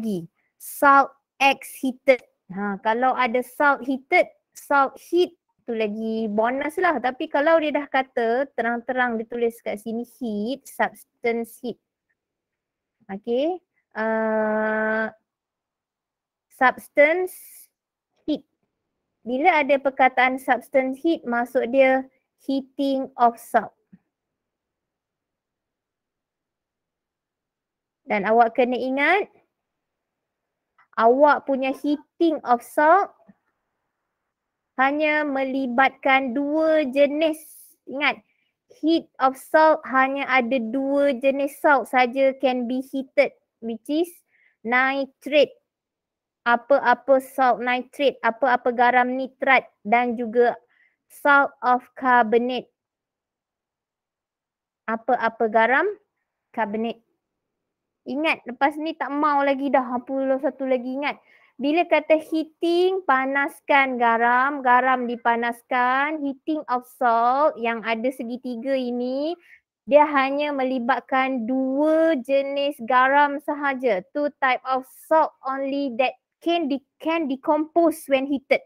lagi. Salt X heated. Ha, kalau ada salt heated, salt heat tu lagi bonus lah. Tapi kalau dia dah kata terang-terang ditulis kat sini heat, substance heat. Okay. Uh, substance heat. Bila ada perkataan substance heat, maksud dia heating of salt. Dan awak kena ingat awak punya heating of salt hanya melibatkan dua jenis ingat heat of salt hanya ada dua jenis salt saja can be heated which is nitrate apa-apa salt nitrate apa-apa garam nitrat dan juga salt of carbonate apa-apa garam carbonate Ingat lepas ni tak mau lagi dah. Apa ha, satu lagi ingat. Bila kata heating, panaskan garam. Garam dipanaskan. Heating of salt yang ada segitiga ini. Dia hanya melibatkan dua jenis garam sahaja. Two type of salt only that can de- can decompose when heated.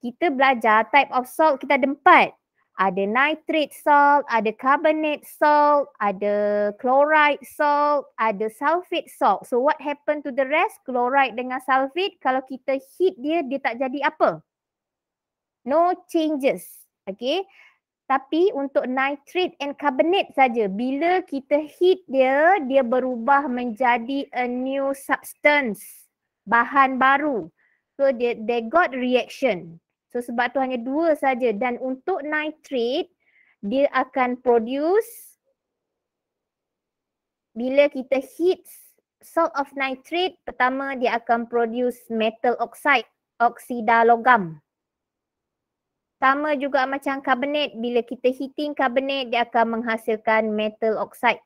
Kita belajar type of salt kita ada empat ada nitrate salt, ada carbonate salt, ada chloride salt, ada sulfate salt. So what happen to the rest? Chloride dengan sulfate kalau kita heat dia, dia tak jadi apa? No changes. Okay. Tapi untuk nitrate and carbonate saja, bila kita heat dia, dia berubah menjadi a new substance. Bahan baru. So they, they got reaction. So sebab tu hanya dua saja dan untuk nitrate dia akan produce bila kita heat salt of nitrate pertama dia akan produce metal oxide oksida logam. Sama juga macam carbonate bila kita heating carbonate dia akan menghasilkan metal oxide.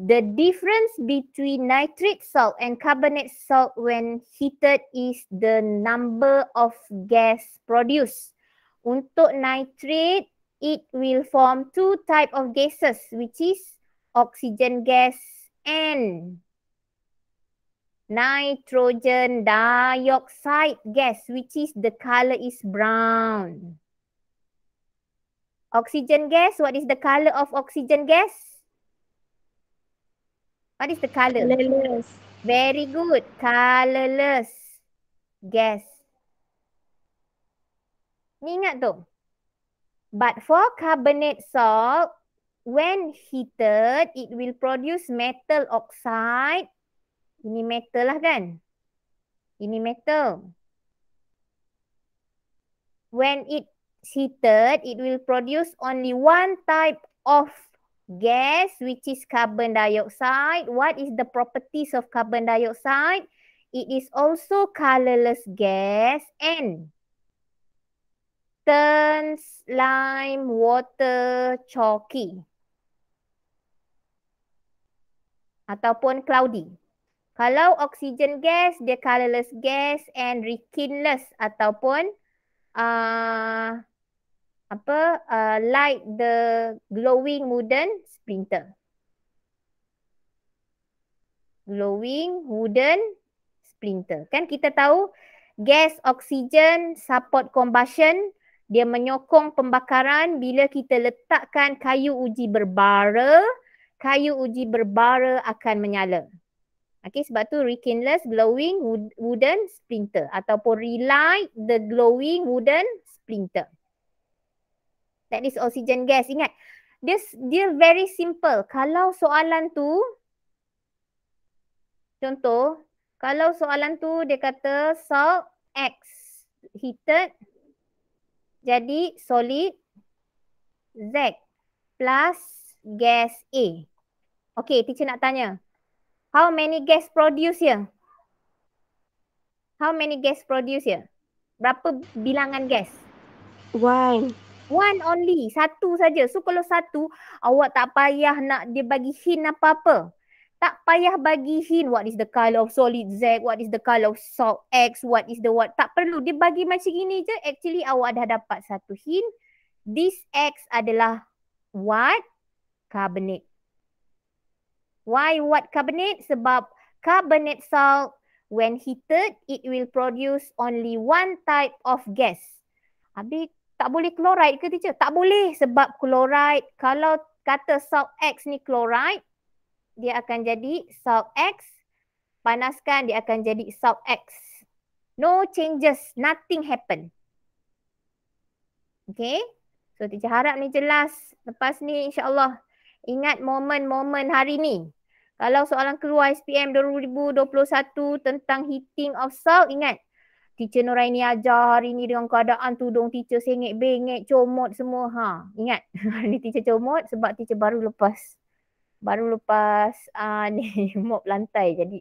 The difference between nitrate salt and carbonate salt when heated is the number of gas produced. Untuk nitrate, it will form two type of gases which is oxygen gas and nitrogen dioxide gas which is the color is brown. Oxygen gas, what is the color of oxygen gas? What is the color? Colorless. Very good. Colorless. Guess. Ni ingat tu. But for carbonate salt, when heated, it will produce metal oxide. Ini metal lah kan? Ini metal. When it heated, it will produce only one type of gas which is carbon dioxide. What is the properties of carbon dioxide? It is also colourless gas and turns lime water chalky ataupun cloudy. Kalau oksigen gas, dia colourless gas and rekindless ataupun uh, apa uh, light the glowing wooden splinter. Glowing wooden splinter. Kan kita tahu gas oksigen support combustion dia menyokong pembakaran bila kita letakkan kayu uji berbara, kayu uji berbara akan menyala. Okay sebab tu rekindles glowing wooden splinter ataupun relight the glowing wooden splinter teknis oksigen gas. Ingat, dia dia very simple. Kalau soalan tu contoh, kalau soalan tu dia kata salt X heated jadi solid Z plus gas A. Okay, teacher nak tanya. How many gas produce here? Ya? How many gas produce here? Ya? Berapa bilangan gas? One. One only. Satu saja. So kalau satu, awak tak payah nak dia bagi hint apa-apa. Tak payah bagi hint what is the color of solid Z, what is the color of salt X, what is the what. Tak perlu. Dia bagi macam ini je. Actually awak dah dapat satu hint. This X adalah what? Carbonate. Why what carbonate? Sebab carbonate salt when heated, it will produce only one type of gas. Habis tak boleh chloride ke teacher? Tak boleh sebab chloride kalau kata salt X ni chloride dia akan jadi salt X. Panaskan dia akan jadi salt X. No changes. Nothing happen. Okay. So teacher harap ni jelas. Lepas ni insyaAllah ingat momen-momen hari ni. Kalau soalan keluar SPM 2021 tentang heating of salt ingat teacher Nuraini ajar hari ni dengan keadaan tudung teacher sengit bengit comot semua ha ingat hari ni teacher comot sebab teacher baru lepas baru lepas uh, ni mop lantai jadi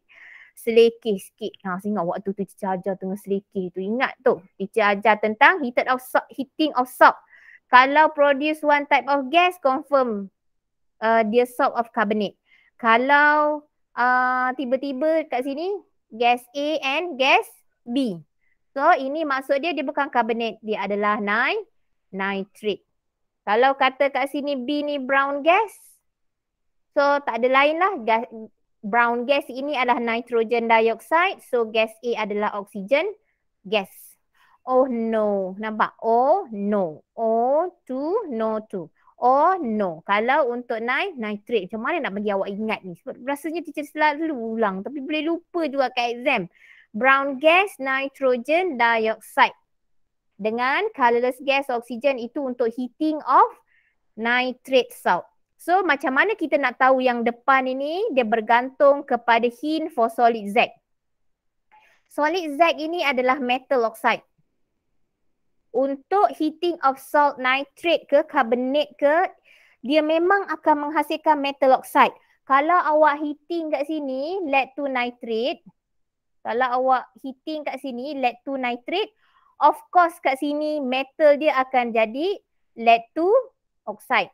selekeh sikit ha saya ingat waktu tu teacher ajar tengah selekeh tu ingat tu teacher ajar tentang heated of salt, heating of salt kalau produce one type of gas confirm uh, dia salt of carbonate kalau uh, tiba-tiba kat sini gas A and gas B. So ini maksud dia dia bukan carbonate. Dia adalah ni nitrate. Kalau kata kat sini B ni brown gas. So tak ada lain lah. Gas, brown gas ini adalah nitrogen dioxide. So gas A adalah oksigen gas. Oh no. Nampak? Oh no. Oh to no to. Oh no. Kalau untuk ni nitrate macam mana nak bagi awak ingat ni? Sebab rasanya teacher selalu ulang tapi boleh lupa juga kat exam brown gas nitrogen dioxide dengan colourless gas oksigen itu untuk heating of nitrate salt. So macam mana kita nak tahu yang depan ini dia bergantung kepada hint for solid Z. Solid Z ini adalah metal oxide. Untuk heating of salt nitrate ke carbonate ke dia memang akan menghasilkan metal oxide. Kalau awak heating kat sini lead to nitrate kalau awak heating kat sini lead to nitrate of course kat sini metal dia akan jadi lead to oxide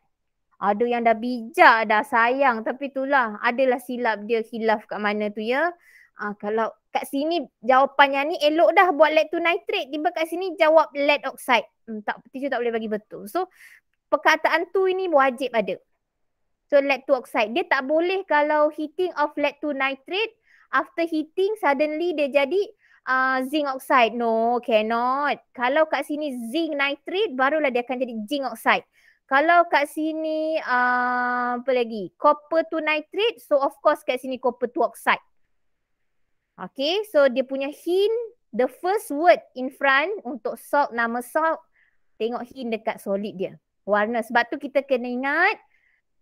ada yang dah bijak dah sayang tapi itulah adalah silap dia hilaf kat mana tu ya uh, kalau kat sini jawapan yang ni elok dah buat lead to nitrate tiba kat sini jawab lead oxide hmm, tak tisu tak boleh bagi betul so perkataan tu ini wajib ada so lead to oxide dia tak boleh kalau heating of lead to nitrate after heating suddenly dia jadi uh, zinc oxide. No, cannot. Kalau kat sini zinc nitrate barulah dia akan jadi zinc oxide. Kalau kat sini uh, apa lagi? Copper to nitrate, so of course kat sini copper to oxide. Okay, so dia punya hin, the first word in front untuk salt, nama salt, tengok hin dekat solid dia. Warna. Sebab tu kita kena ingat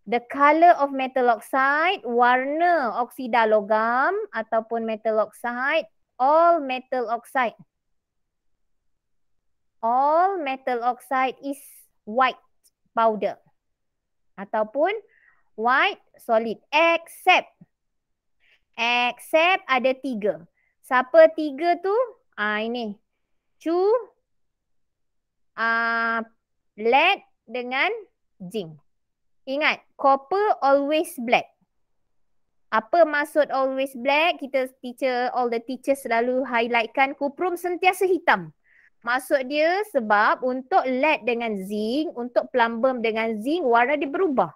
The color of metal oxide, warna oksida logam ataupun metal oxide, all metal oxide. All metal oxide is white powder ataupun white solid except except ada tiga. Siapa tiga tu? Ah ini. Chu ah uh, lead dengan zinc. Ingat, copper always black. Apa maksud always black? Kita teacher, all the teachers selalu highlightkan kuprum sentiasa hitam. Maksud dia sebab untuk lead dengan zinc, untuk plumbum dengan zinc, warna dia berubah.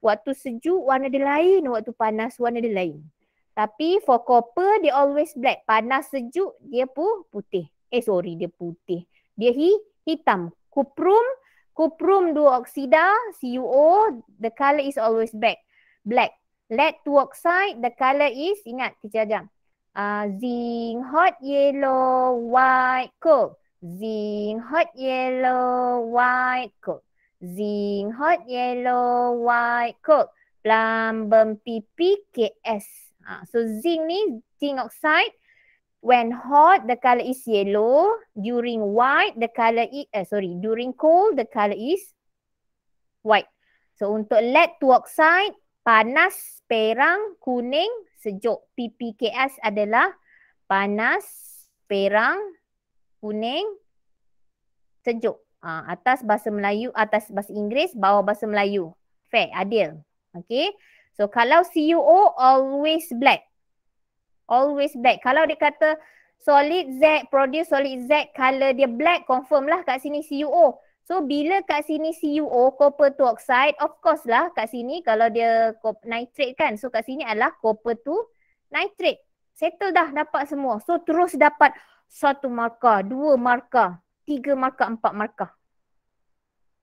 Waktu sejuk, warna dia lain. Waktu panas, warna dia lain. Tapi for copper, dia always black. Panas sejuk, dia pun putih. Eh sorry, dia putih. Dia hi hitam. Kuprum Kuprum dua oksida CuO, the colour is always black. Black. Lead tuoxide, the colour is, ingat, teacher jam. Uh, zinc, hot yellow, white, gold. Zinc, hot yellow, white, gold. Zinc, hot yellow, white, gold. Plum, bum, pipi, KS. Uh, ah, so zinc ni, zinc oxide when hot the colour is yellow during white the colour is uh, eh, sorry during cold the colour is white so untuk lead to oxide panas perang kuning sejuk ppks adalah panas perang kuning sejuk uh, atas bahasa melayu atas bahasa inggris bawah bahasa melayu fair adil Okay. so kalau CuO e always black always black. Kalau dia kata solid Z, produce solid Z, color dia black, confirm lah kat sini CuO. So bila kat sini CuO, copper to oxide, of course lah kat sini kalau dia nitrate kan. So kat sini adalah copper to nitrate. Settle dah dapat semua. So terus dapat satu markah, dua markah, tiga markah, empat markah.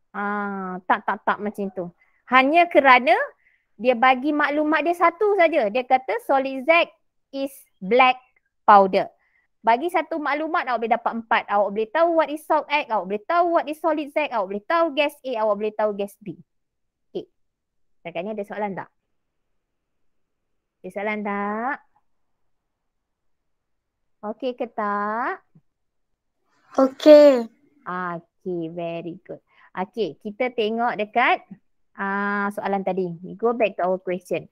Ah, tak tak tak macam tu. Hanya kerana dia bagi maklumat dia satu saja. Dia kata solid Z, is black powder. Bagi satu maklumat awak boleh dapat empat. Awak boleh tahu what is salt egg. awak boleh tahu what is solid egg. awak boleh tahu gas A, awak boleh tahu gas B. Okay. Setakat ni ada soalan tak? Ada soalan tak? Okay ke tak? Okay. Okay, very good. Okay, kita tengok dekat uh, soalan tadi. We go back to our question.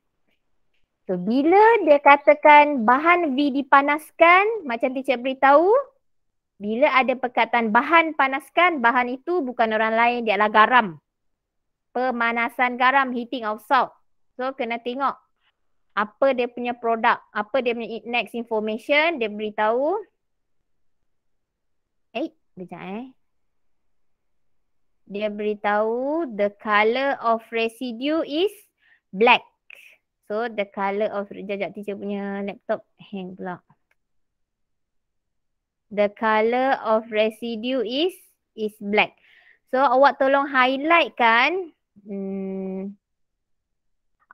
So bila dia katakan bahan V dipanaskan, macam teacher beritahu, bila ada perkataan bahan panaskan, bahan itu bukan orang lain, dia adalah garam. Pemanasan garam, heating of salt. So kena tengok apa dia punya produk, apa dia punya next information, dia beritahu. Eh, sekejap eh. Dia beritahu the color of residue is black. So the colour of jajak teacher punya laptop hang pula. The colour of residue is is black. So awak tolong highlight kan. Hmm.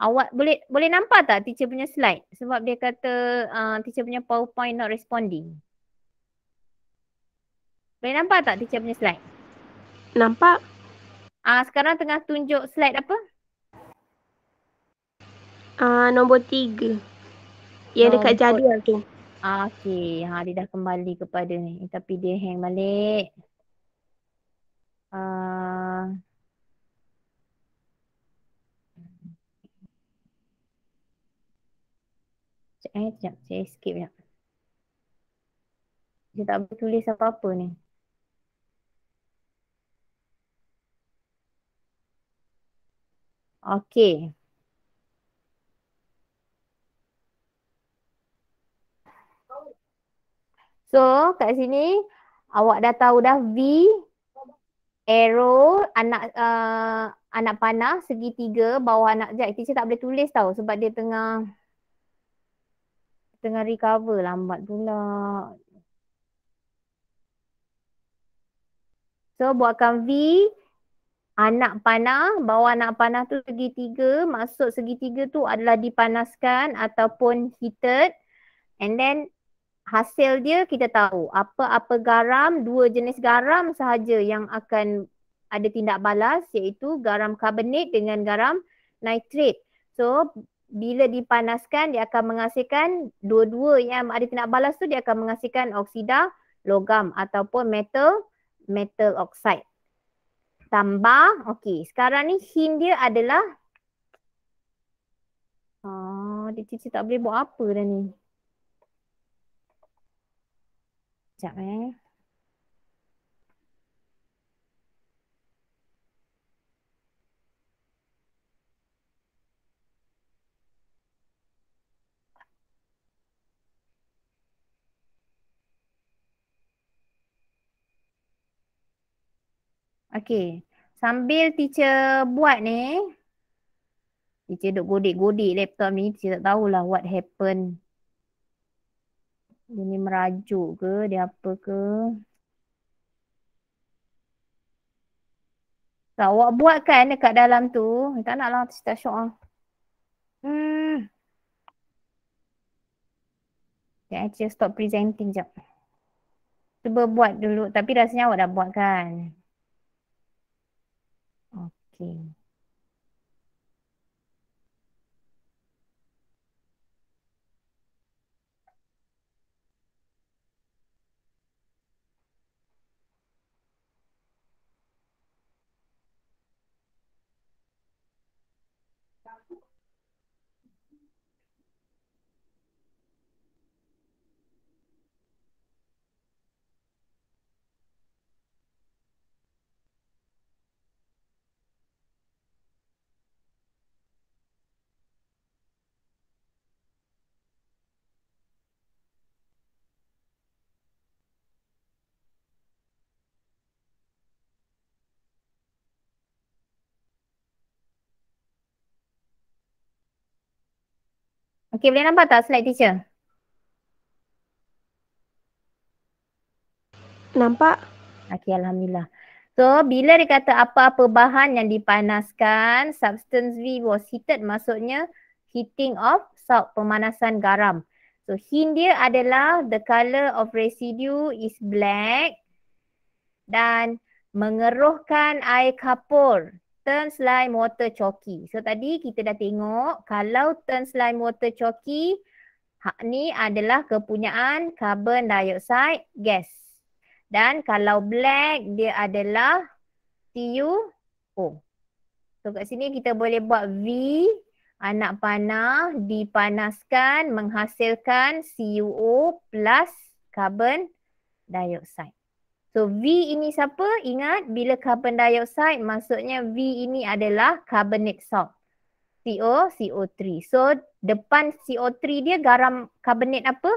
Awak boleh boleh nampak tak teacher punya slide? Sebab dia kata uh, teacher punya powerpoint not responding. Boleh nampak tak teacher punya slide? Nampak. Ah uh, Sekarang tengah tunjuk slide apa? Ah uh, nombor tiga. Yang nombor dekat jadual tu. Ah okey. Ha dia dah kembali kepada ni. Eh, tapi dia hang balik. Ah uh... Eh, sekejap. Saya skip ya. Dia tak boleh tulis apa-apa ni. Okay. So kat sini awak dah tahu dah V arrow anak uh, anak panah segitiga bawah anak jet. kita tak boleh tulis tau sebab dia tengah tengah recover lambat pula. So buatkan V anak panah, bawah anak panah tu segitiga, maksud segitiga tu adalah dipanaskan ataupun heated and then hasil dia kita tahu apa-apa garam, dua jenis garam sahaja yang akan ada tindak balas iaitu garam karbonat dengan garam nitrate. So bila dipanaskan dia akan menghasilkan dua-dua yang ada tindak balas tu dia akan menghasilkan oksida logam ataupun metal metal oxide. Tambah, okey sekarang ni hin dia adalah Oh, dia cici tak boleh buat apa dah ni. Sekejap eh. Okay. Sambil teacher buat ni. Teacher duduk godik-godik laptop ni. Teacher tak tahulah what happened. Dia ni merajuk ke dia apa ke. Tak, awak buat kan dekat dalam tu. Tak nak lah cerita syuah. Hmm. Okay, just stop presenting jap. Cuba buat dulu. Tapi rasanya awak dah buat kan. Okay. Okey boleh nampak tak slide teacher? Nampak. Okey Alhamdulillah. So bila dia kata apa-apa bahan yang dipanaskan, substance V was heated maksudnya heating of salt, pemanasan garam. So hint dia adalah the colour of residue is black dan mengeruhkan air kapur turn slide water choky. So tadi kita dah tengok kalau turn slime water choky ni adalah kepunyaan carbon dioxide gas. Dan kalau black dia adalah TuO. So kat sini kita boleh buat V anak panah dipanaskan menghasilkan CuO plus carbon dioxide. So V ini siapa? Ingat bila carbon dioxide maksudnya V ini adalah carbonate salt. CO, CO3. So depan CO3 dia garam carbonate apa?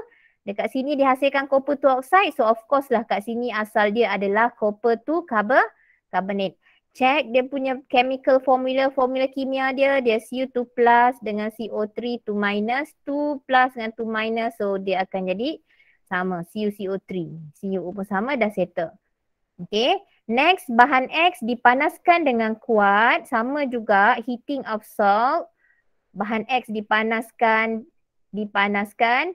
Dekat sini dihasilkan copper 2 oxide. So of course lah kat sini asal dia adalah copper 2 carbon carbonate. Check dia punya chemical formula, formula kimia dia. Dia co 2 plus dengan CO3 to minus. 2 plus dengan 2 minus. So dia akan jadi sama CuCO3. Cu pun sama dah settle. Okay. Next, bahan X dipanaskan dengan kuat. Sama juga heating of salt. Bahan X dipanaskan, dipanaskan.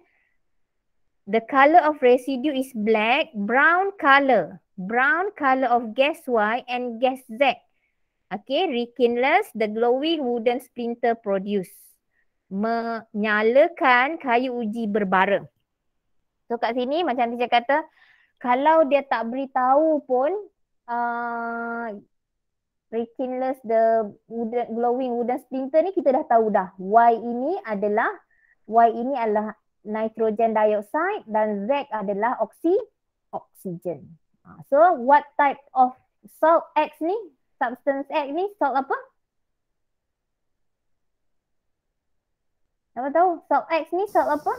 The color of residue is black, brown color. Brown color of gas Y and gas Z. Okay, rekindles the glowing wooden splinter produce. Menyalakan kayu uji berbara. So kat sini macam teacher kata kalau dia tak beritahu pun uh, rekindles the wooden, glowing wooden splinter ni kita dah tahu dah Y ini adalah Y ini adalah nitrogen dioxide dan Z adalah oxy oxygen. Ha, so what type of salt X ni? Substance X ni salt apa? Apa tahu? Salt X ni salt apa?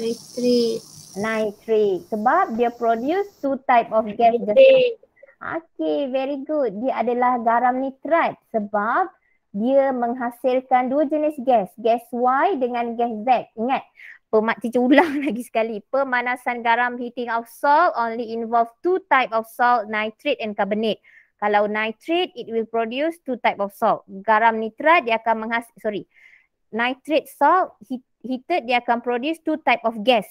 Nitrate. Nitrate. Sebab dia produce two type of gas. Okay, very good. Dia adalah garam nitrat sebab dia menghasilkan dua jenis gas. Gas Y dengan gas Z. Ingat, pemak cici ulang lagi sekali. Pemanasan garam heating of salt only involve two type of salt, nitrate and carbonate. Kalau nitrate, it will produce two type of salt. Garam nitrat, dia akan menghasilkan, sorry. Nitrate salt heated, dia akan produce two type of gas.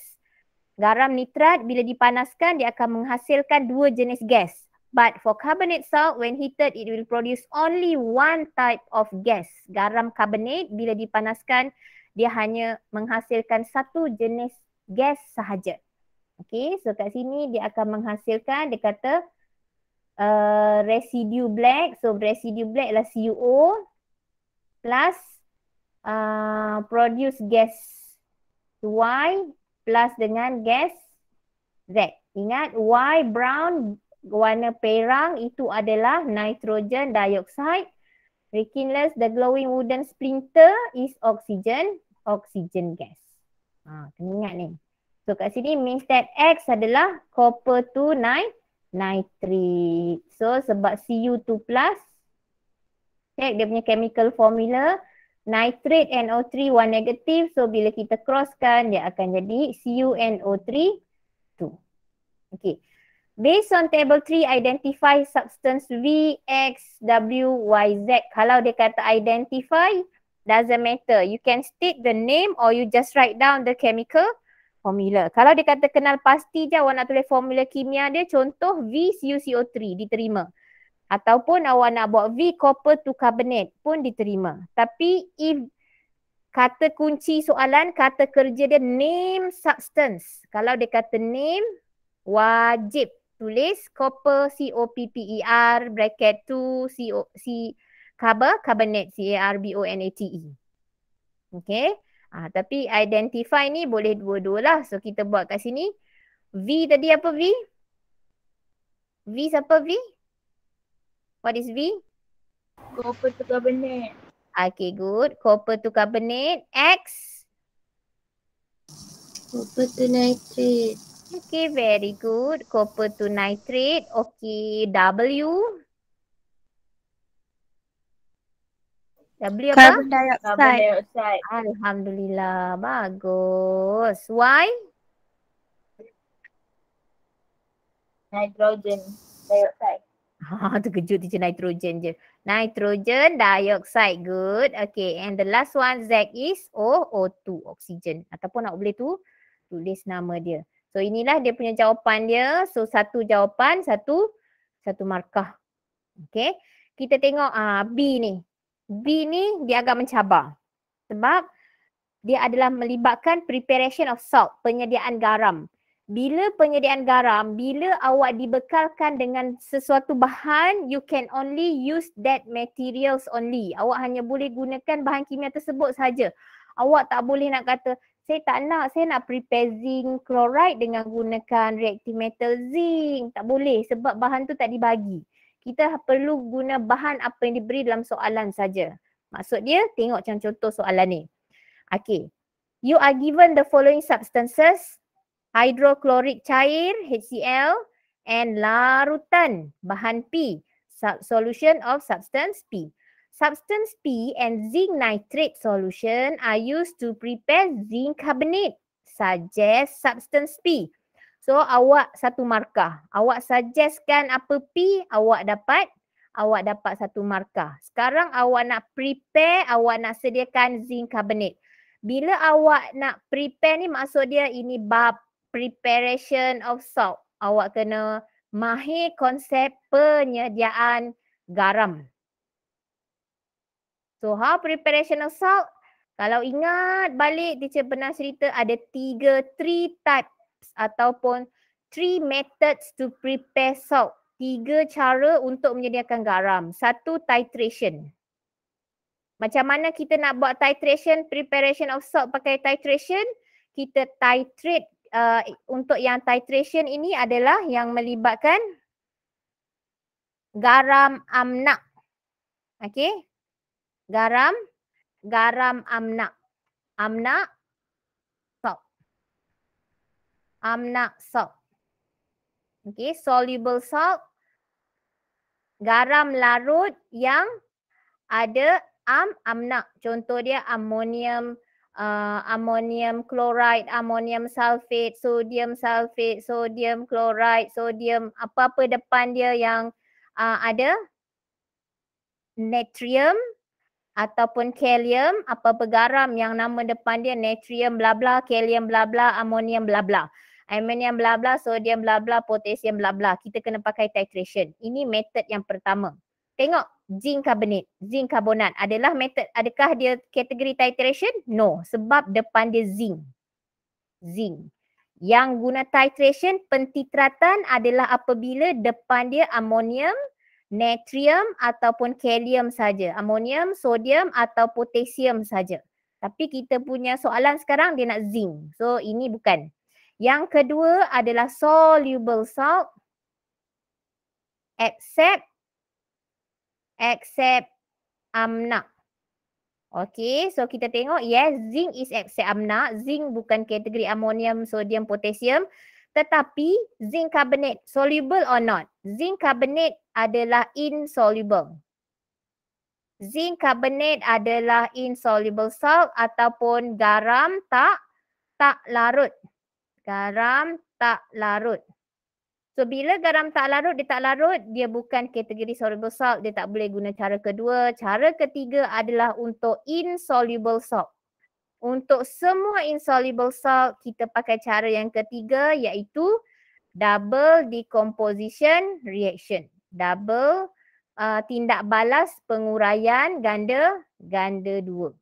Garam nitrat bila dipanaskan dia akan menghasilkan dua jenis gas. But for carbonate salt when heated it will produce only one type of gas. Garam carbonate bila dipanaskan dia hanya menghasilkan satu jenis gas sahaja. Okay so kat sini dia akan menghasilkan dia kata uh, residue black. So residu black ialah CuO plus uh, produce gas Y plus dengan gas Z. Ingat Y brown warna perang itu adalah nitrogen dioxide. Rekindless the glowing wooden splinter is oxygen, oxygen gas. Ha, kena ingat ni. So kat sini means that X adalah copper 2 nit nitrate. So sebab Cu2 plus, check dia punya chemical formula nitrate NO3 1 negative so bila kita crosskan dia akan jadi CuNO3 2. Okay. Based on table 3 identify substance V, X, W, Y, Z. Kalau dia kata identify doesn't matter. You can state the name or you just write down the chemical formula. Kalau dia kata kenal pasti je awak nak tulis formula kimia dia contoh V, CuCO3 diterima ataupun awak nak buat V copper to carbonate pun diterima. Tapi if kata kunci soalan, kata kerja dia name substance. Kalau dia kata name, wajib tulis copper C-O-P-P-E-R bracket to C-O-C carbon, carbonate C-A-R-B-O-N-A-T-E. Okay. Ah, tapi identify ni boleh dua-dua lah. So kita buat kat sini. V tadi apa V? V siapa V? What is V? Copper tukar benet. Okay, good. Copper tukar benet. X? Copper to nitrate. Okay, very good. Copper to nitrate. Okay, W? W apa? Carbon dioxide. Carbon dioxide. Alhamdulillah. Bagus. Why? Nitrogen dioxide. Ha, terkejut teacher nitrogen je. Nitrogen dioxide good. Okay and the last one Z is O o 2 oksigen ataupun nak boleh tu tulis nama dia. So inilah dia punya jawapan dia. So satu jawapan satu satu markah. Okay. Kita tengok uh, B ni. B ni dia agak mencabar. Sebab dia adalah melibatkan preparation of salt, penyediaan garam bila penyediaan garam, bila awak dibekalkan dengan sesuatu bahan, you can only use that materials only. Awak hanya boleh gunakan bahan kimia tersebut saja. Awak tak boleh nak kata, saya tak nak, saya nak prepare zinc chloride dengan gunakan reactive metal zinc. Tak boleh sebab bahan tu tak dibagi. Kita ha-, perlu guna bahan apa yang diberi dalam soalan saja. Maksud dia, tengok macam contoh soalan ni. Okay. You are given the following substances hidroklorik cair HCl and larutan bahan P solution of substance P. Substance P and zinc nitrate solution are used to prepare zinc carbonate suggest substance P. So awak satu markah. Awak suggestkan apa P awak dapat awak dapat satu markah. Sekarang awak nak prepare, awak nak sediakan zinc carbonate. Bila awak nak prepare ni maksud dia ini bab preparation of salt. Awak kena mahir konsep penyediaan garam. So how preparation of salt? Kalau ingat balik teacher pernah cerita ada tiga, three types ataupun three methods to prepare salt. Tiga cara untuk menyediakan garam. Satu titration. Macam mana kita nak buat titration, preparation of salt pakai titration? Kita titrate Uh, untuk yang titration ini adalah yang melibatkan garam amnak. okay? Garam garam amnak. Amnak salt. Amnak salt. okay? soluble salt. Garam larut yang ada am amnak. Contoh dia ammonium uh, ammonium chloride, ammonium sulfate, sodium sulfate, sodium chloride, sodium apa-apa depan dia yang uh, ada natrium ataupun kalium, apa-apa garam yang nama depan dia natrium bla bla, kalium bla bla, ammonium bla bla. Ammonium bla bla, sodium bla bla, potassium bla bla. Kita kena pakai titration. Ini method yang pertama tengok zinc carbonate, zinc karbonat adalah method adakah dia kategori titration? No, sebab depan dia zinc. Zinc. Yang guna titration pentitratan adalah apabila depan dia ammonium, natrium ataupun kalium saja. Ammonium, sodium atau potassium saja. Tapi kita punya soalan sekarang dia nak zinc. So ini bukan. Yang kedua adalah soluble salt. except Except amna. Okay, so kita tengok yes, zinc is except amna. Zinc bukan kategori ammonium, sodium, potassium. Tetapi zinc carbonate soluble or not? Zinc carbonate adalah insoluble. Zinc carbonate adalah insoluble salt ataupun garam tak tak larut. Garam tak larut. So bila garam tak larut, dia tak larut, dia bukan kategori soluble salt. Dia tak boleh guna cara kedua. Cara ketiga adalah untuk insoluble salt. Untuk semua insoluble salt, kita pakai cara yang ketiga iaitu double decomposition reaction. Double uh, tindak balas penguraian ganda, ganda dua.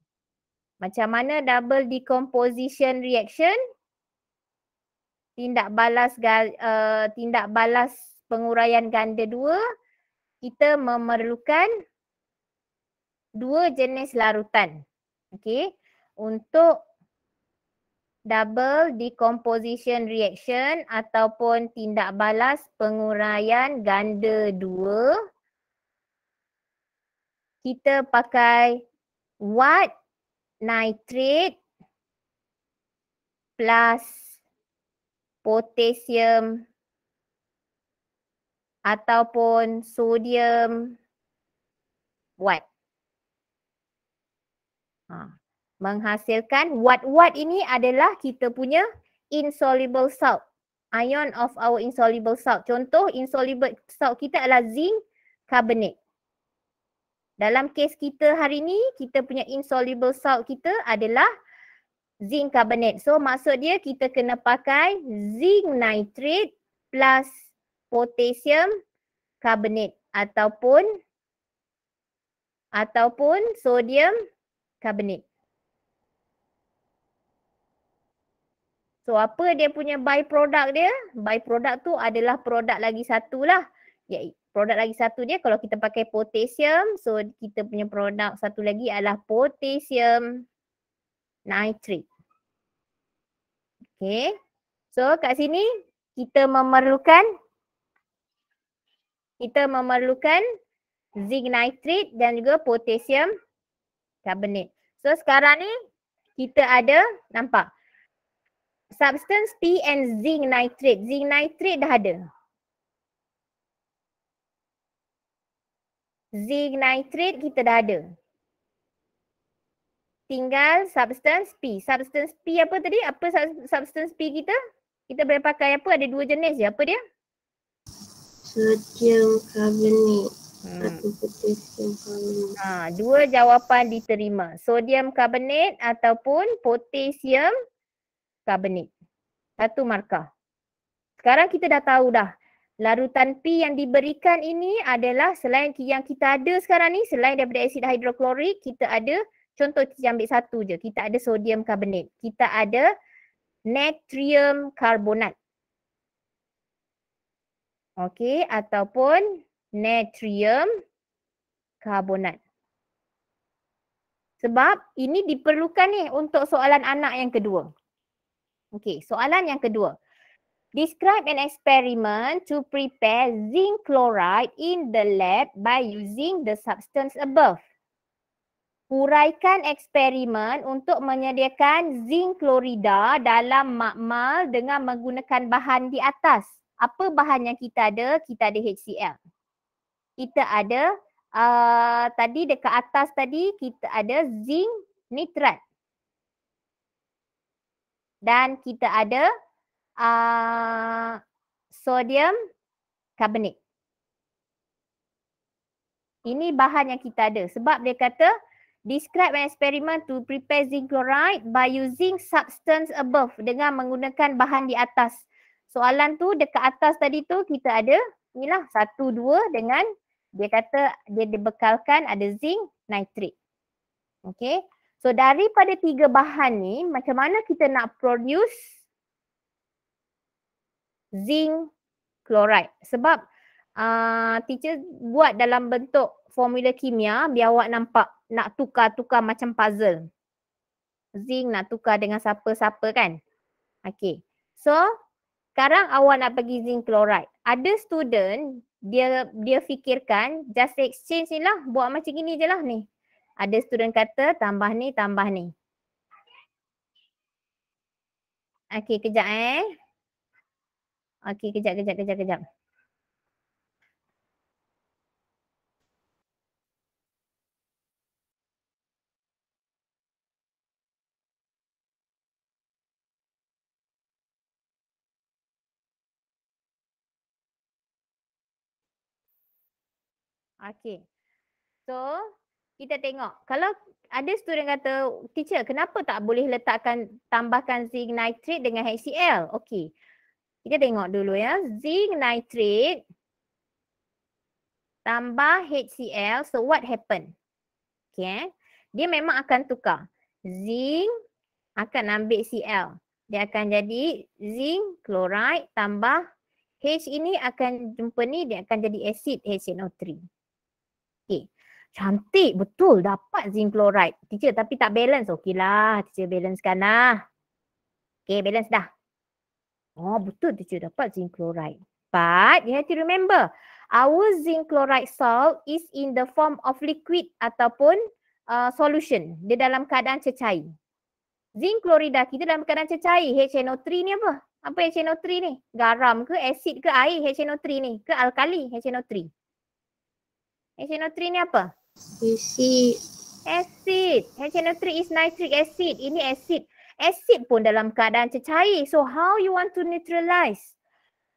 Macam mana double decomposition reaction? tindak balas uh, tindak balas penguraian ganda dua kita memerlukan dua jenis larutan okey untuk double decomposition reaction ataupun tindak balas penguraian ganda dua kita pakai what nitrate plus potasium ataupun sodium what? Ha. Menghasilkan what-what ini adalah kita punya insoluble salt. Ion of our insoluble salt. Contoh insoluble salt kita adalah zinc carbonate. Dalam kes kita hari ni, kita punya insoluble salt kita adalah zinc carbonate. So maksud dia kita kena pakai zinc nitrate plus potassium carbonate ataupun ataupun sodium carbonate. So apa dia punya byproduct dia? Byproduct tu adalah produk lagi satu lah. Ya, produk lagi satu dia kalau kita pakai potassium, so kita punya produk satu lagi adalah potassium nitrate. Okay. So kat sini kita memerlukan kita memerlukan zinc nitrate dan juga potassium carbonate. So sekarang ni kita ada nampak substance P and zinc nitrate. Zinc nitrate dah ada. Zinc nitrate kita dah ada tinggal substance P. Substance P apa tadi? Apa substance P kita? Kita boleh pakai apa? Ada dua jenis je. Apa dia? Sodium carbonate. Hmm. Ha, dua jawapan diterima. Sodium carbonate ataupun potassium carbonate. Satu markah. Sekarang kita dah tahu dah larutan P yang diberikan ini adalah selain yang kita ada sekarang ni selain daripada asid hidroklorik kita ada contoh kita ambil satu je kita ada sodium carbonate kita ada natrium karbonat okey ataupun natrium karbonat sebab ini diperlukan ni untuk soalan anak yang kedua okey soalan yang kedua Describe an experiment to prepare zinc chloride in the lab by using the substance above. Uraikan eksperimen untuk menyediakan zinc klorida dalam makmal dengan menggunakan bahan di atas. Apa bahan yang kita ada? Kita ada HCl. Kita ada uh, tadi dekat atas tadi kita ada zinc nitrat. Dan kita ada uh, sodium carbonate. Ini bahan yang kita ada sebab dia kata Describe an experiment to prepare zinc chloride by using substance above dengan menggunakan bahan di atas. Soalan tu dekat atas tadi tu kita ada inilah satu dua dengan dia kata dia dibekalkan ada zinc nitrate. Okay. So daripada tiga bahan ni macam mana kita nak produce zinc chloride. Sebab uh, teacher buat dalam bentuk formula kimia biar awak nampak nak tukar-tukar macam puzzle. Zing nak tukar dengan siapa-siapa kan. Okay. So, sekarang awak nak bagi zinc chloride. Ada student, dia dia fikirkan just exchange ni lah. Buat macam gini je lah ni. Ada student kata tambah ni, tambah ni. Okay, kejap eh. Okay, kejap, kejap, kejap, kejap. Okay. So kita tengok kalau ada student kata teacher kenapa tak boleh letakkan tambahkan zinc nitrate dengan HCl. Okay. Kita tengok dulu ya. Zinc nitrate tambah HCl. So what happen? Okay. Eh. Dia memang akan tukar. Zinc akan ambil Cl. Dia akan jadi zinc chloride tambah H ini akan jumpa ni dia akan jadi asid HNO3. Cantik betul dapat zinc chloride. Teacher tapi tak balance. Okeylah teacher balancekan lah. Okay balance dah. Oh betul teacher dapat zinc chloride. But you have to remember our zinc chloride salt is in the form of liquid ataupun uh, solution. Dia dalam keadaan cecair. Zinc chlorida kita dalam keadaan cecair. HNO3 ni apa? Apa HNO3 ni? Garam ke asid ke air HNO3 ni? Ke alkali HNO3? HNO3 ni apa? Acid. Acid. Hexanotric is nitric acid. Ini acid. Acid pun dalam keadaan cecair. So how you want to neutralize?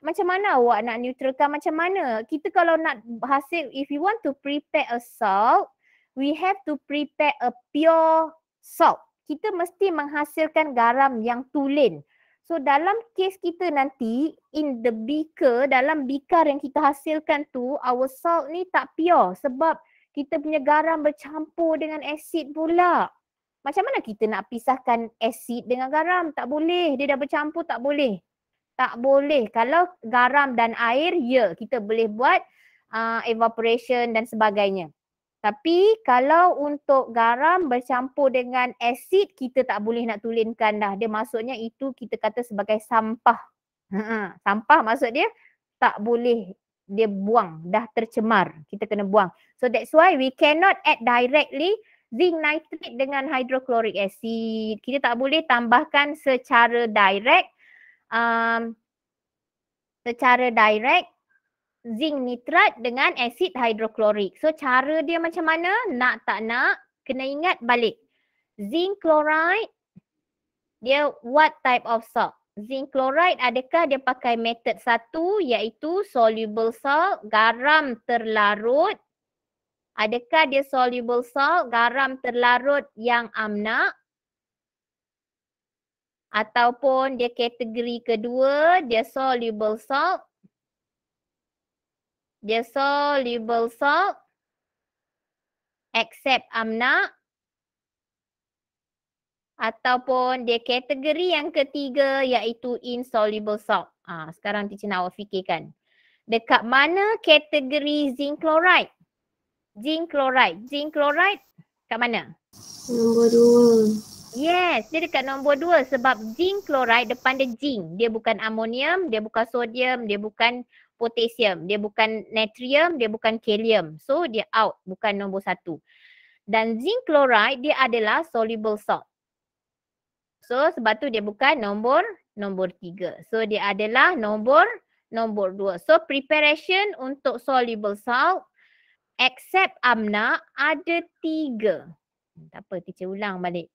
Macam mana awak nak neutralkan? Macam mana? Kita kalau nak hasil, if you want to prepare a salt, we have to prepare a pure salt. Kita mesti menghasilkan garam yang tulen. So dalam kes kita nanti, in the beaker, dalam bikar yang kita hasilkan tu, our salt ni tak pure sebab kita punya garam bercampur dengan asid pula. Macam mana kita nak pisahkan asid dengan garam? Tak boleh. Dia dah bercampur tak boleh. Tak boleh. Kalau garam dan air, ya kita boleh buat uh, evaporation dan sebagainya. Tapi kalau untuk garam bercampur dengan asid, kita tak boleh nak tulenkan dah. Dia maksudnya itu kita kata sebagai sampah. Ha, ha. sampah maksud dia tak boleh dia buang dah tercemar kita kena buang so that's why we cannot add directly zinc nitrate dengan hydrochloric acid kita tak boleh tambahkan secara direct um, secara direct zinc nitrate dengan asid hydrochloric so cara dia macam mana nak tak nak kena ingat balik zinc chloride dia what type of salt zinc chloride adakah dia pakai method satu iaitu soluble salt garam terlarut adakah dia soluble salt garam terlarut yang amnak ataupun dia kategori kedua dia soluble salt dia soluble salt except amnak ataupun dia kategori yang ketiga iaitu insoluble salt. Ah ha, sekarang teacher nak awak fikirkan. Dekat mana kategori zinc chloride? Zinc chloride. Zinc chloride kat mana? Nombor dua. Yes, dia dekat nombor dua sebab zinc chloride depan dia zinc. Dia bukan amonium, dia bukan sodium, dia bukan potassium, dia bukan natrium, dia bukan kalium. So dia out, bukan nombor satu. Dan zinc chloride dia adalah soluble salt. So sebab tu dia bukan nombor nombor tiga. So dia adalah nombor nombor dua. So preparation untuk soluble salt except amna ada tiga. Hmm, tak apa teacher ulang balik.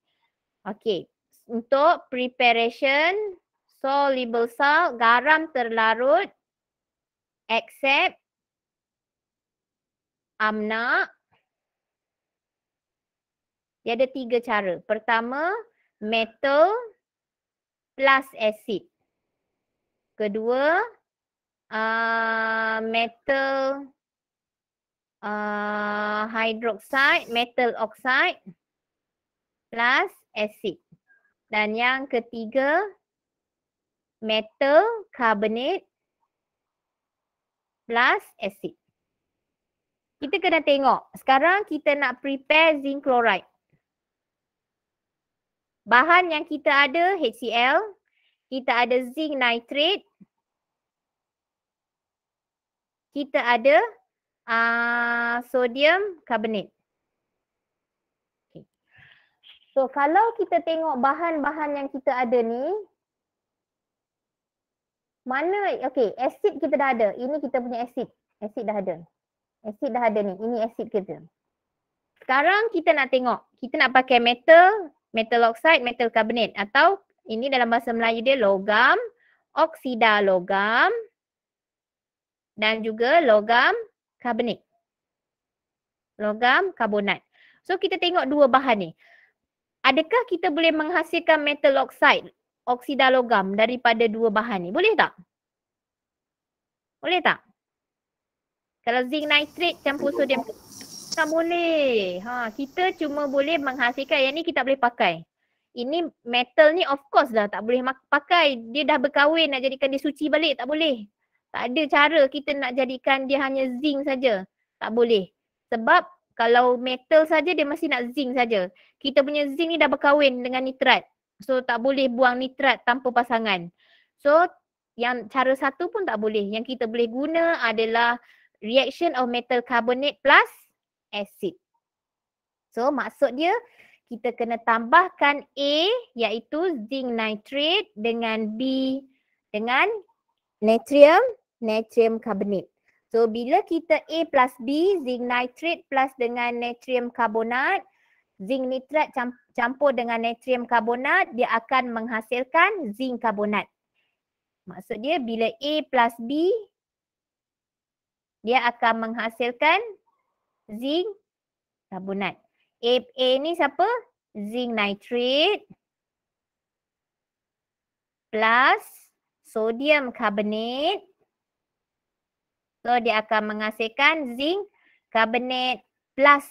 Okay. Untuk preparation soluble salt garam terlarut except amna dia ada tiga cara. Pertama, metal plus acid. Kedua, uh, metal uh, hydroxide, metal oxide plus acid. Dan yang ketiga, metal carbonate plus acid. Kita kena tengok. Sekarang kita nak prepare zinc chloride. Bahan yang kita ada HCl, kita ada zinc nitrate, kita ada uh, sodium carbonate. So kalau kita tengok bahan-bahan yang kita ada ni, mana, Okey, asid kita dah ada. Ini kita punya asid. Asid dah ada. Asid dah ada ni. Ini asid kita. Sekarang kita nak tengok. Kita nak pakai metal metal oxide, metal carbonate atau ini dalam bahasa Melayu dia logam, oksida logam dan juga logam karbonik. Logam karbonat. So kita tengok dua bahan ni. Adakah kita boleh menghasilkan metal oxide, oksida logam daripada dua bahan ni? Boleh tak? Boleh tak? Kalau zinc nitrate campur sodium tak boleh. Ha, kita cuma boleh menghasilkan yang ni kita boleh pakai. Ini metal ni of course dah tak boleh pakai. Dia dah berkahwin nak jadikan dia suci balik. Tak boleh. Tak ada cara kita nak jadikan dia hanya zinc saja. Tak boleh. Sebab kalau metal saja dia masih nak zinc saja. Kita punya zinc ni dah berkahwin dengan nitrat. So tak boleh buang nitrat tanpa pasangan. So yang cara satu pun tak boleh. Yang kita boleh guna adalah reaction of metal carbonate plus acid. So maksud dia kita kena tambahkan A iaitu zinc nitrate dengan B dengan natrium, natrium carbonate. So bila kita A plus B, zinc nitrate plus dengan natrium carbonate, zinc nitrat campur dengan natrium karbonat dia akan menghasilkan zinc karbonat. Maksudnya bila A plus B, dia akan menghasilkan zinc karbonat. APA ni siapa? Zinc nitrate plus sodium carbonate. So dia akan menghasilkan zinc carbonate plus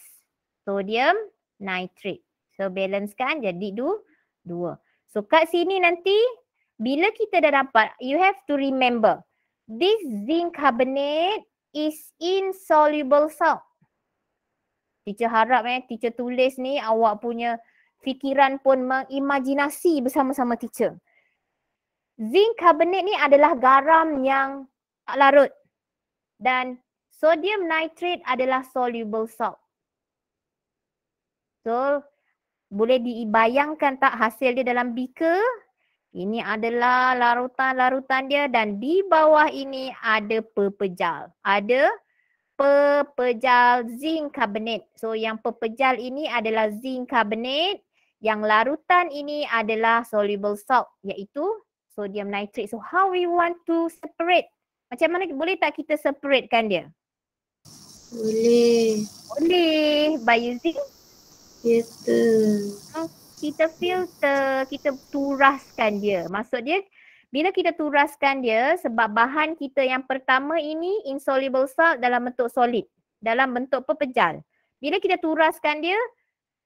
sodium nitrate. So balance kan jadi dua. So kat sini nanti bila kita dah dapat you have to remember this zinc carbonate is insoluble salt. Teacher harap eh teacher tulis ni awak punya fikiran pun mengimajinasi bersama-sama teacher. Zinc carbonate ni adalah garam yang tak larut. Dan sodium nitrate adalah soluble salt. So boleh dibayangkan tak hasil dia dalam beaker? Ini adalah larutan-larutan dia dan di bawah ini ada pepejal. Ada pepejal zinc carbonate. So yang pepejal ini adalah zinc carbonate, yang larutan ini adalah soluble salt iaitu sodium nitrate. So how we want to separate? Macam mana boleh tak kita separatekan dia? Boleh. Boleh by using filter. Hmm, kita filter, kita turaskan dia. Maksud dia bila kita turaskan dia sebab bahan kita yang pertama ini insoluble salt dalam bentuk solid, dalam bentuk pepejal. Bila kita turaskan dia,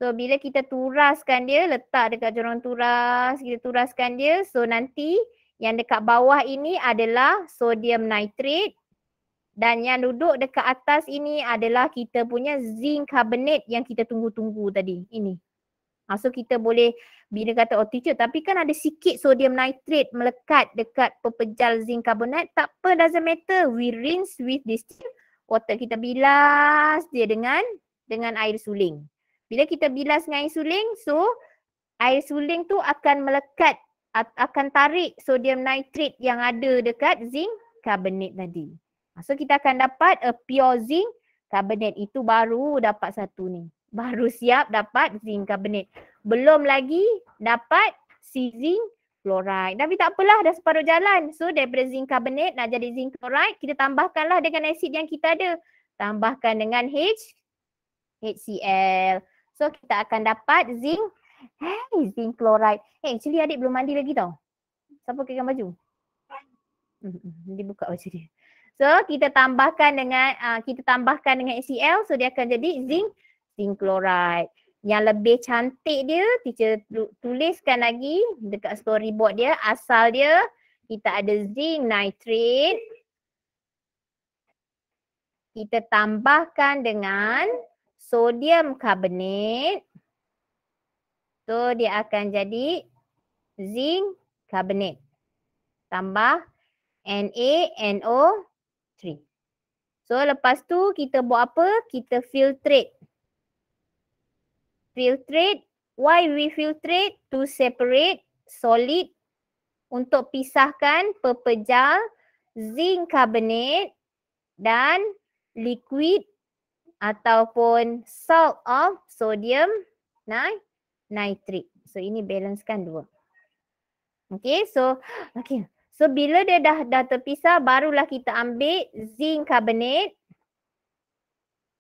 so bila kita turaskan dia, letak dekat jorong turas, kita turaskan dia. So nanti yang dekat bawah ini adalah sodium nitrate dan yang duduk dekat atas ini adalah kita punya zinc carbonate yang kita tunggu-tunggu tadi. Ini Ha, so kita boleh bila kata oh teacher tapi kan ada sikit sodium nitrate melekat dekat pepejal zinc carbonate tak apa doesn't matter we rinse with distilled water kita bilas dia dengan dengan air suling. Bila kita bilas dengan air suling so air suling tu akan melekat akan tarik sodium nitrate yang ada dekat zinc carbonate tadi. Ah, so kita akan dapat a pure zinc carbonate itu baru dapat satu ni baru siap dapat zinc carbonate. Belum lagi dapat si zinc chloride. Tapi tak apalah dah separuh jalan. So daripada zinc carbonate nak jadi zinc chloride, kita tambahkanlah dengan asid yang kita ada. Tambahkan dengan H, HCl. So kita akan dapat zinc, hey, zinc chloride. Hey, eh, actually adik belum mandi lagi tau. Siapa kekan baju? Nanti buka baju dia. So kita tambahkan dengan uh, kita tambahkan dengan HCl so dia akan jadi zinc sin chloride. Yang lebih cantik dia, teacher tuliskan lagi dekat storyboard dia. Asal dia, kita ada zinc nitrate. Kita tambahkan dengan sodium carbonate. So dia akan jadi zinc carbonate. Tambah NaNO3. So lepas tu kita buat apa? Kita filtrate filtrate. Why we filtrate? To separate solid untuk pisahkan pepejal zinc carbonate dan liquid ataupun salt of sodium nitrate. So ini balancekan dua. Okay so okay. So bila dia dah dah terpisah barulah kita ambil zinc carbonate.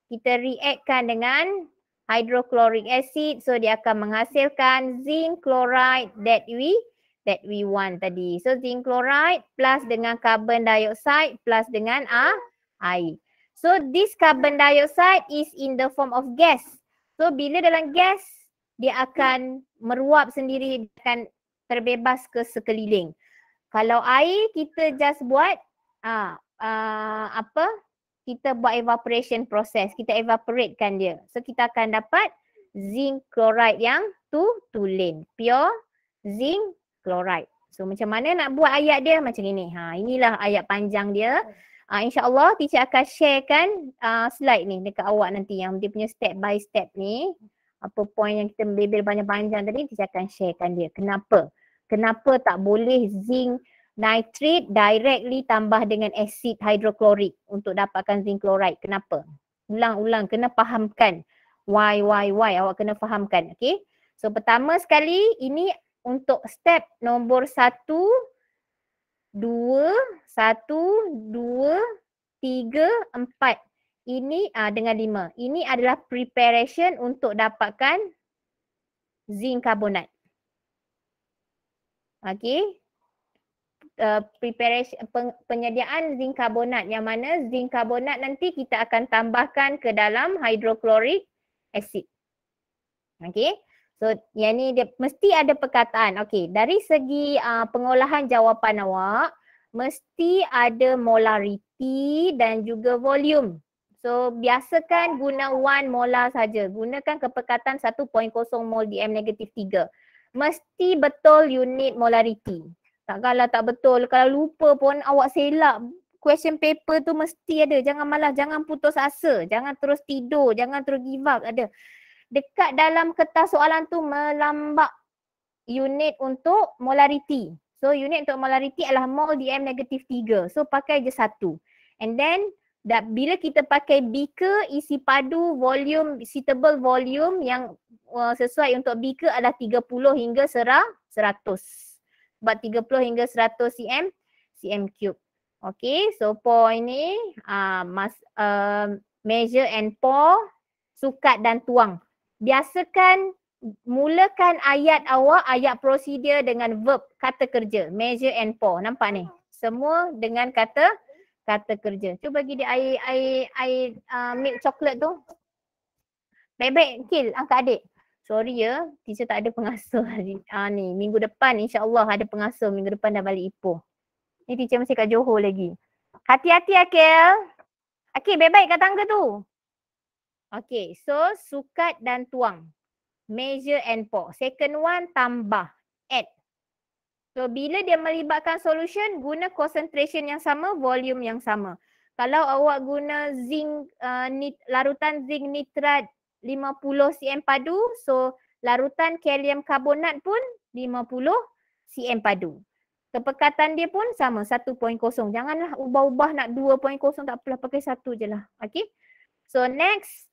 Kita reactkan dengan hydrochloric acid so dia akan menghasilkan zinc chloride that we that we want tadi so zinc chloride plus dengan carbon dioxide plus dengan a ah, air so this carbon dioxide is in the form of gas so bila dalam gas dia akan meruap sendiri dia akan terbebas ke sekeliling kalau air kita just buat uh, uh, apa kita buat evaporation process. Kita evaporate kan dia. So kita akan dapat zinc chloride yang tu tulen. Pure zinc chloride. So macam mana nak buat ayat dia macam ini. Ha inilah ayat panjang dia. Ah uh, teacher akan sharekan uh, slide ni dekat awak nanti yang dia punya step by step ni. Apa point yang kita bebel panjang-panjang tadi kita akan sharekan dia. Kenapa? Kenapa tak boleh zinc nitrate directly tambah dengan asid hidroklorik untuk dapatkan zinc chloride. Kenapa? Ulang-ulang kena fahamkan why, why, why. Awak kena fahamkan. Okay. So pertama sekali ini untuk step nombor satu, dua, satu, dua, tiga, empat. Ini uh, dengan lima. Ini adalah preparation untuk dapatkan zinc karbonat, Okay uh, preparation pen, penyediaan zinc karbonat. yang mana zinc karbonat nanti kita akan tambahkan ke dalam hydrochloric acid. Okay, So yang ni dia mesti ada perkataan. Okay, dari segi uh, pengolahan jawapan awak mesti ada molariti dan juga volume. So biasakan guna 1 molar saja. Gunakan kepekatan 1.0 mol DM negatif 3. Mesti betul unit molariti. Tak kalah tak betul. Kalau lupa pun awak selak question paper tu mesti ada. Jangan malas, jangan putus asa, jangan terus tidur, jangan terus give up ada. Dekat dalam kertas soalan tu melambak unit untuk molarity. So unit untuk molarity adalah mol DM negatif 3. So pakai je satu. And then that bila kita pakai beaker isi padu volume suitable volume yang uh, sesuai untuk beaker adalah 30 hingga 100 buat 30 hingga 100 cm cm cube. Okay, so pour ini uh, ah, must uh, ah, measure and pour, sukat dan tuang. Biasakan mulakan ayat awak, ayat prosedur dengan verb, kata kerja, measure and pour. Nampak ni? Semua dengan kata kata kerja. Cuba bagi dia air, air, air uh, milk coklat tu. Bebek, kill, angkat adik. Sorry ya, teacher tak ada pengasuh hari ah, ni. Minggu depan insya Allah ada pengasuh. Minggu depan dah balik Ipoh. Ni teacher masih kat Johor lagi. Hati-hati Akil. Akil, baik-baik kat tangga tu. Okay, so sukat dan tuang. Measure and pour. Second one, tambah. Add. So bila dia melibatkan solution, guna concentration yang sama, volume yang sama. Kalau awak guna zinc, uh, nit, larutan zinc nitrat, 50 cm padu. So larutan kalium karbonat pun 50 cm padu. Kepekatan dia pun sama 1.0. Janganlah ubah-ubah nak 2.0 tak apalah pakai satu je lah. Okay. So next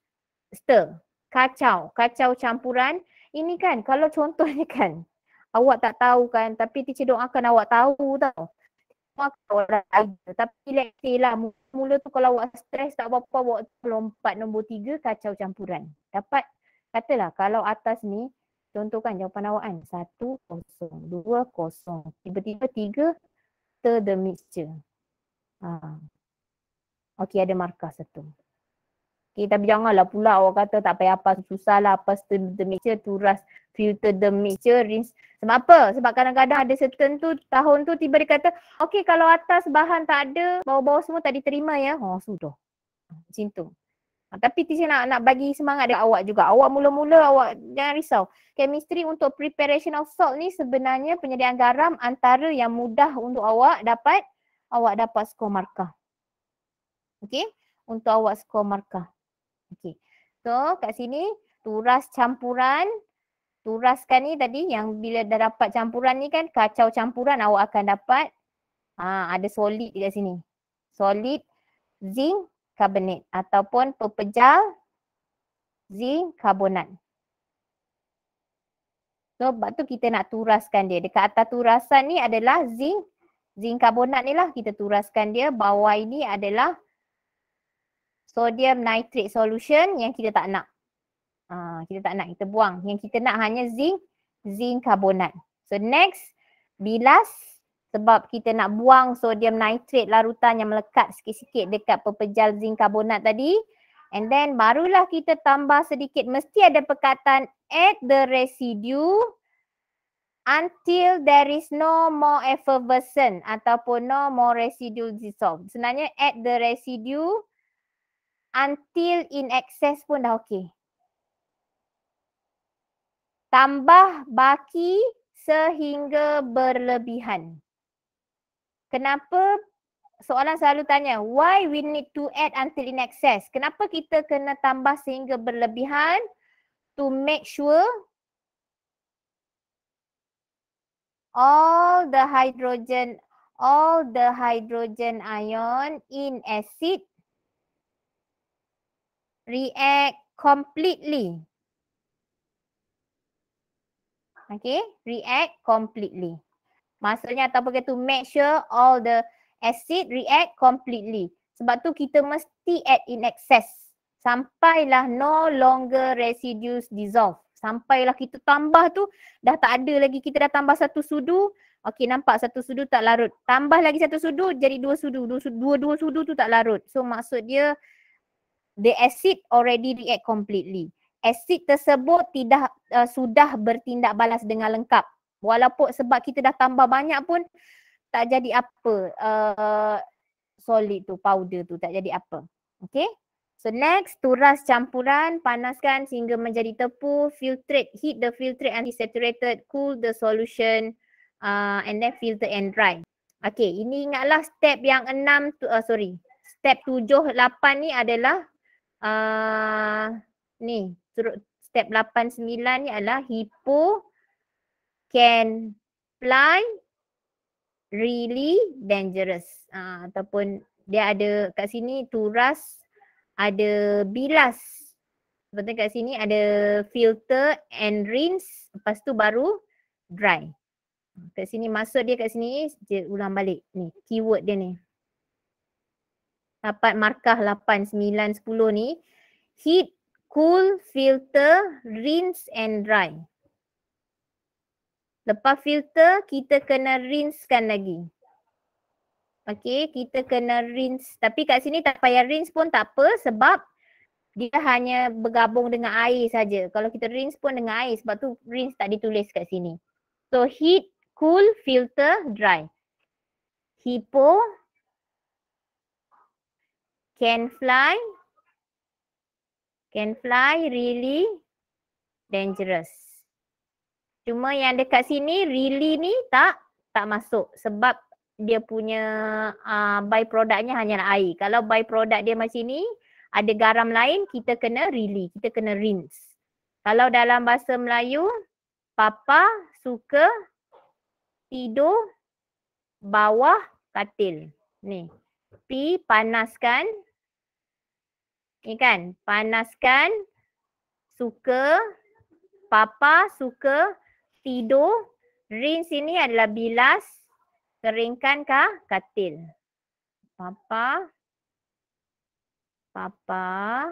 stir. Kacau. Kacau campuran. Ini kan kalau contohnya kan awak tak tahu kan tapi teacher doakan awak tahu tau semua kalau ada. Tapi let's say lah mula tu kalau awak stres tak apa-apa awak lompat nombor tiga kacau campuran. Dapat katalah kalau atas ni contohkan jawapan awak kan satu kosong, dua kosong. Tiba-tiba tiga ter the mixture. Ha. Okey ada markah satu. Okay, tapi janganlah pula orang kata tak payah apa susah lah apa stir the mixture tu ras filter the mixture rinse. Sebab apa? Sebab kadang-kadang ada certain tu tahun tu tiba dia kata okay kalau atas bahan tak ada bawah-bawah semua tak diterima ya. Oh sudah. Macam tu. Ha, tapi Tisha nak, nak bagi semangat dekat awak juga. Awak mula-mula awak jangan risau. Chemistry untuk preparation of salt ni sebenarnya penyediaan garam antara yang mudah untuk awak dapat awak dapat skor markah. Okay? Untuk awak skor markah. Okey. So kat sini turas campuran. Turaskan ni tadi yang bila dah dapat campuran ni kan kacau campuran awak akan dapat ha, ada solid dekat sini. Solid zinc carbonate ataupun pepejal zinc karbonat. So sebab tu kita nak turaskan dia. Dekat atas turasan ni adalah zinc zinc karbonat ni lah kita turaskan dia. Bawah ini adalah sodium nitrate solution yang kita tak nak. Uh, kita tak nak, kita buang. Yang kita nak hanya zinc, zinc karbonat. So next, bilas sebab kita nak buang sodium nitrate larutan yang melekat sikit-sikit dekat pepejal zinc karbonat tadi. And then barulah kita tambah sedikit, mesti ada perkataan add the residue until there is no more effervescent ataupun no more residue dissolved. Sebenarnya add the residue until in excess pun dah okey. Tambah baki sehingga berlebihan. Kenapa soalan selalu tanya why we need to add until in excess? Kenapa kita kena tambah sehingga berlebihan to make sure all the hydrogen all the hydrogen ion in acid react completely. Okay, react completely. Maksudnya ataupun tu make sure all the acid react completely. Sebab tu kita mesti add in excess. Sampailah no longer residues dissolve. Sampailah kita tambah tu dah tak ada lagi kita dah tambah satu sudu. okay? nampak satu sudu tak larut. Tambah lagi satu sudu jadi dua sudu. Dua-dua sudu tu tak larut. So maksud dia the acid already react completely. Acid tersebut tidak uh, sudah bertindak balas dengan lengkap. Walaupun sebab kita dah tambah banyak pun tak jadi apa uh, solid tu, powder tu tak jadi apa. Okay. So next, turas campuran, panaskan sehingga menjadi tepu, filtrate, heat the filtrate and saturated, cool the solution uh, and then filter and dry. Okay, ini ingatlah step yang enam, tu, uh, sorry, step tujuh, lapan ni adalah uh, ni step 8 9 ni adalah hippo can fly really dangerous uh, ataupun dia ada kat sini turas ada bilas seperti kat sini ada filter and rinse lepas tu baru dry kat sini masuk dia kat sini dia ulang balik ni keyword dia ni dapat markah 8, 9, 10 ni heat, cool, filter, rinse and dry. Lepas filter, kita kena rinsekan lagi. Okay, kita kena rinse. Tapi kat sini tak payah rinse pun tak apa sebab dia hanya bergabung dengan air saja. Kalau kita rinse pun dengan air sebab tu rinse tak ditulis kat sini. So heat, cool, filter, dry. Hippo, can fly can fly really dangerous cuma yang dekat sini really ni tak tak masuk sebab dia punya uh, ah, by productnya hanya air kalau by product dia macam ni ada garam lain kita kena really kita kena rinse kalau dalam bahasa Melayu papa suka tidur bawah katil ni pi panaskan ni kan panaskan suka papa suka tidur Rin sini adalah bilas keringkan kah katil papa papa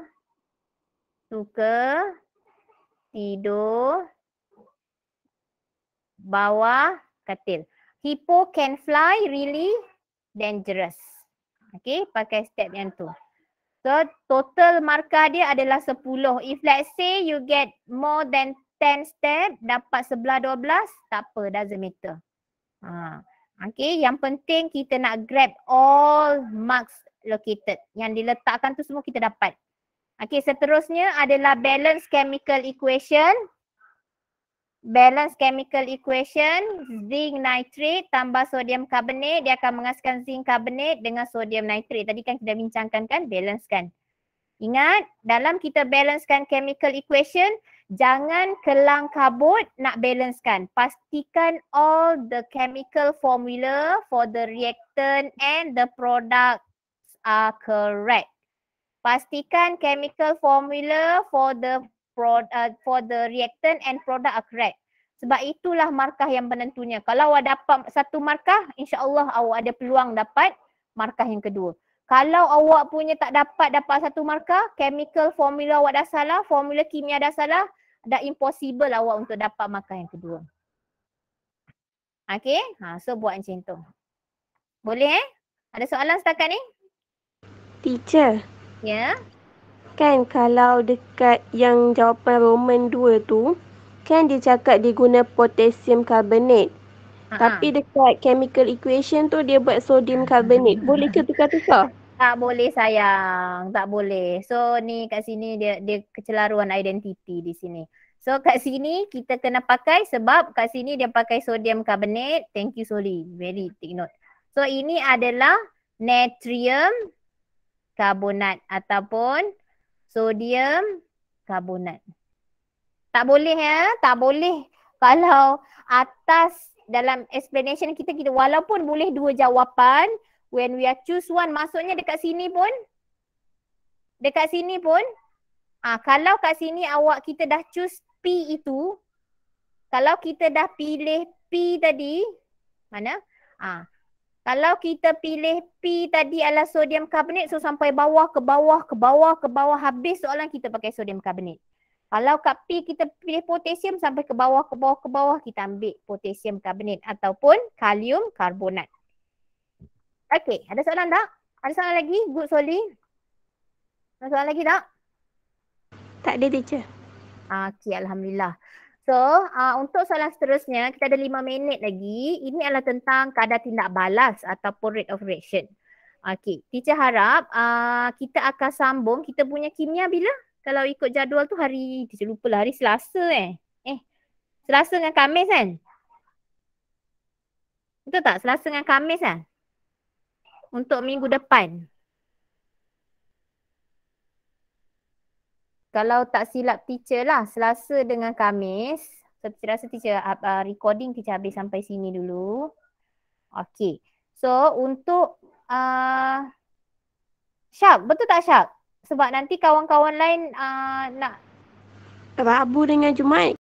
suka tidur bawa katil hippo can fly really dangerous Okay, pakai step yang tu So total markah dia adalah 10. If let's say you get more than 10 step, dapat sebelah 12, tak apa, doesn't matter. Ha. Okay, yang penting kita nak grab all marks located. Yang diletakkan tu semua kita dapat. Okay, seterusnya adalah balance chemical equation balance chemical equation zinc nitrate tambah sodium carbonate dia akan menghasilkan zinc carbonate dengan sodium nitrate. Tadi kan kita bincangkan kan balance kan. Ingat dalam kita balancekan chemical equation jangan kelang kabut nak balancekan. Pastikan all the chemical formula for the reactant and the product are correct. Pastikan chemical formula for the pro, uh, for the reactant and product are correct. Sebab itulah markah yang penentunya. Kalau awak dapat satu markah, insyaAllah awak ada peluang dapat markah yang kedua. Kalau awak punya tak dapat dapat satu markah, chemical formula awak dah salah, formula kimia dah salah, dah impossible awak untuk dapat markah yang kedua. Okay, ha, so buat macam tu. Boleh eh? Ada soalan setakat ni? Teacher. Ya. Yeah kan kalau dekat yang jawapan Roman 2 tu kan dia cakap dia guna potassium carbonate. Uh-huh. Tapi dekat chemical equation tu dia buat sodium carbonate. Boleh ke tukar-tukar? Tak boleh sayang. Tak boleh. So ni kat sini dia dia kecelaruan identiti di sini. So kat sini kita kena pakai sebab kat sini dia pakai sodium carbonate. Thank you Soli. Very take note. So ini adalah natrium carbonate ataupun sodium karbonat. Tak boleh ya, tak boleh kalau atas dalam explanation kita kita walaupun boleh dua jawapan when we are choose one maksudnya dekat sini pun dekat sini pun ah ha, kalau kat sini awak kita dah choose P itu kalau kita dah pilih P tadi mana ah ha, kalau kita pilih P tadi adalah sodium carbonate so sampai bawah ke bawah ke bawah ke bawah habis soalan kita pakai sodium carbonate. Kalau kat P kita pilih potassium sampai ke bawah ke bawah ke bawah kita ambil potassium carbonate ataupun kalium karbonat. Okey, ada soalan tak? Ada soalan lagi, Good Soli? Ada soalan lagi tak? Tak ada teacher. Okey, alhamdulillah. So uh, untuk soalan seterusnya kita ada lima minit lagi. Ini adalah tentang kadar tindak balas ataupun rate of reaction. Okay. Teacher harap uh, kita akan sambung kita punya kimia bila? Kalau ikut jadual tu hari, teacher lupa lah hari Selasa eh. Eh Selasa dengan Kamis kan? Betul tak? Selasa dengan Kamis kan? Untuk minggu depan. kalau tak silap teacher lah Selasa dengan Kamis Saya so, rasa teacher uh, recording teacher habis sampai sini dulu Okay so untuk uh, ah, Syak betul tak Syak? Sebab nanti kawan-kawan lain uh, nak Rabu dengan Jumaat